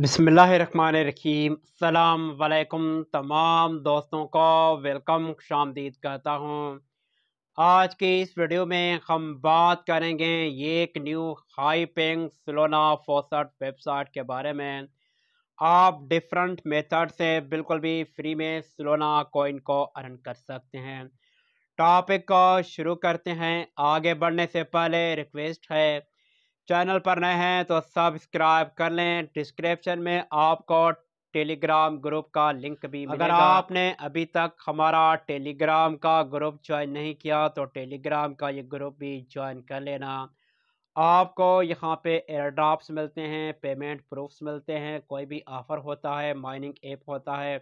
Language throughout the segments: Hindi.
बसमीम वालेकुम तमाम दोस्तों को वेलकम शामदीद कहता हूँ आज के इस वीडियो में हम बात करेंगे ये एक न्यू हाई पेंग सलोना फोसट वेबसाइट के बारे में आप डिफरेंट मेथड से बिल्कुल भी फ्री में सलोना कॉइन को अर्न कर सकते हैं टॉपिक को शुरू करते हैं आगे बढ़ने से पहले रिक्वेस्ट है चैनल पर नए हैं तो सब्सक्राइब कर लें डिस्क्रिप्शन में आपको टेलीग्राम ग्रुप का लिंक भी अगर आपने अभी तक हमारा टेलीग्राम का ग्रुप ज्वाइन नहीं किया तो टेलीग्राम का ये ग्रुप भी ज्वाइन कर लेना आपको यहाँ पे एयर ड्राफ्ट मिलते हैं पेमेंट प्रूफ्स मिलते हैं कोई भी ऑफ़र होता है माइनिंग ऐप होता है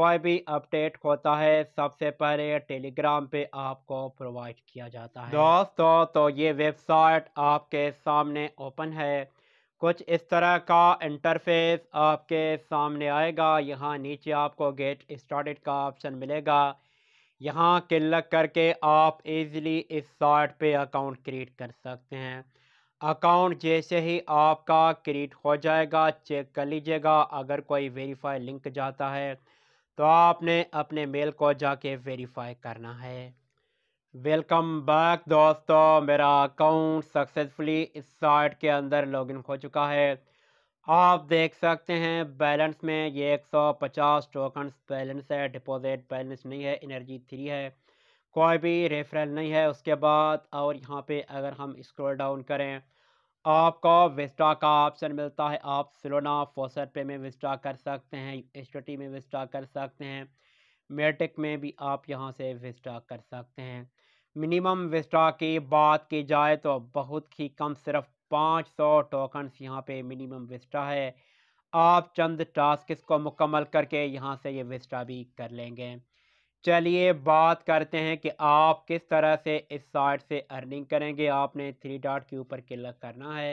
कोई भी अपडेट होता है सबसे पहले टेलीग्राम पे आपको प्रोवाइड किया जाता है दोस्तों तो ये वेबसाइट आपके सामने ओपन है कुछ इस तरह का इंटरफेस आपके सामने आएगा यहाँ नीचे आपको गेट स्टार्टेड का ऑप्शन मिलेगा यहाँ क्लिक करके आप इजीली इस साइट पे अकाउंट क्रिएट कर सकते हैं अकाउंट जैसे ही आपका क्रिएट हो जाएगा चेक कर लीजिएगा अगर कोई वेरीफाई लिंक जाता है तो आपने अपने मेल को जाके वेरीफाई करना है वेलकम बैक दोस्तों मेरा अकाउंट सक्सेसफुली इस साइट के अंदर लॉगिन हो चुका है आप देख सकते हैं बैलेंस में ये 150 टोकन्स बैलेंस है डिपॉजिट बैलेंस नहीं है एनर्जी थ्री है कोई भी रेफरल नहीं है उसके बाद और यहाँ पे अगर हम स्क्रॉल डाउन करें आपको विस्टा का ऑप्शन मिलता है आप सिलोना फोसर पे में विस्टा कर सकते हैं एस्टोटी में विस्टा कर सकते हैं मेटिक में भी आप यहाँ से विस्टा कर सकते हैं मिनिमम विस्टा की बात की जाए तो बहुत ही कम सिर्फ 500 टोकन्स यहाँ पे मिनिमम विस्टा है आप चंद टास्क को मुकम्मल करके यहाँ से ये विस्टा भी कर लेंगे चलिए बात करते हैं कि आप किस तरह से इस साइट से अर्निंग करेंगे आपने थ्री डॉट के ऊपर क्लिक करना है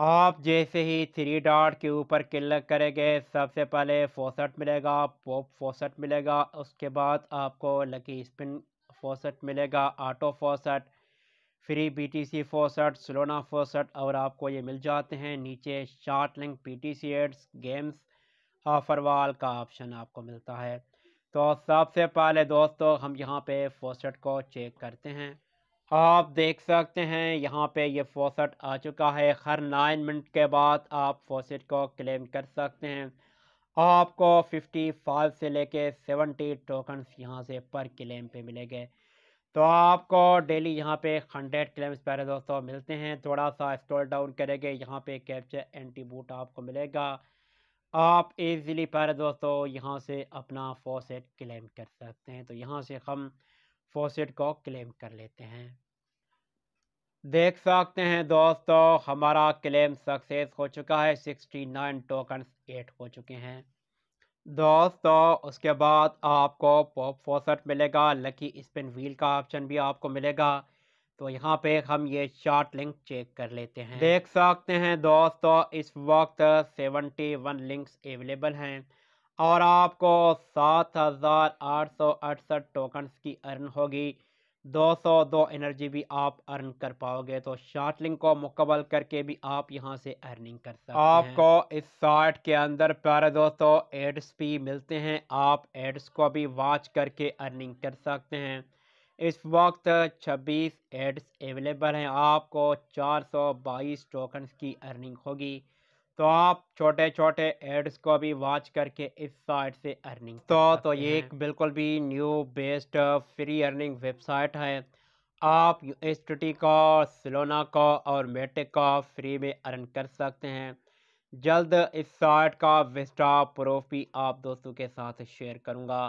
आप जैसे ही थ्री डॉट के ऊपर क्लिक करेंगे सबसे पहले फोसट मिलेगा पॉप फोसट मिलेगा उसके बाद आपको लकी स्पिन फोसट मिलेगा auto faucet free BTC faucet सलोना फोसट और आपको ये मिल जाते हैं नीचे शार्ट लिंक सी एड्स गेम्स हाँ, वाल का ऑप्शन आपको मिलता है तो सबसे पहले दोस्तों हम यहाँ पे फोसट को चेक करते हैं आप देख सकते हैं यहाँ पे ये फोसट आ चुका है हर नाइन मिनट के बाद आप फोसेट को क्लेम कर सकते हैं आपको 55 से लेके 70 टोकन्स यहाँ से पर क्लेम पे मिलेंगे तो आपको डेली यहाँ पे 100 क्लेम्स पहले दोस्तों मिलते हैं थोड़ा सा स्क्रॉल डाउन करेंगे यहाँ पे कैप्चर एंटी बूट आपको मिलेगा आप इजीली पर दोस्तों यहाँ से अपना फॉसेट क्लेम कर सकते हैं तो यहाँ से हम फॉसेट को क्लेम कर लेते हैं देख सकते हैं दोस्तों हमारा क्लेम सक्सेस हो चुका है सिक्सटी नाइन टोकन एट हो चुके हैं दोस्तों उसके बाद आपको पॉप फॉसेट मिलेगा लकी स्पिन व्हील का ऑप्शन भी आपको मिलेगा तो यहाँ पे हम ये शॉर्ट लिंक चेक कर लेते हैं देख सकते हैं दोस्तों इस वक्त सेवेंटी वन लिंक्स अवेलेबल हैं और आपको सात हज़ार आठ सौ अड़सठ टोकन्स की अर्न होगी दो सौ दो एनर्जी भी आप अर्न कर पाओगे तो शार्ट लिंक को मुकबल करके भी आप यहां से अर्निंग कर सकते आपको हैं आपको इस साइट के अंदर प्यारे दोस्तों एड्स भी मिलते हैं आप एड्स को भी वॉच करके अर्निंग कर सकते हैं इस वक्त 26 एड्स अवेलेबल हैं आपको 422 टोकन्स की अर्निंग होगी तो आप छोटे छोटे एड्स को भी वॉच करके इस साइट से अर्निंग तो तो ये एक बिल्कुल भी new based free earning website है आप यू एस टी का सिलोना का और मेटिक का फ्री में अर्न कर सकते हैं जल्द इस साइट का विस्टा प्रूफ भी आप दोस्तों के साथ शेयर करूंगा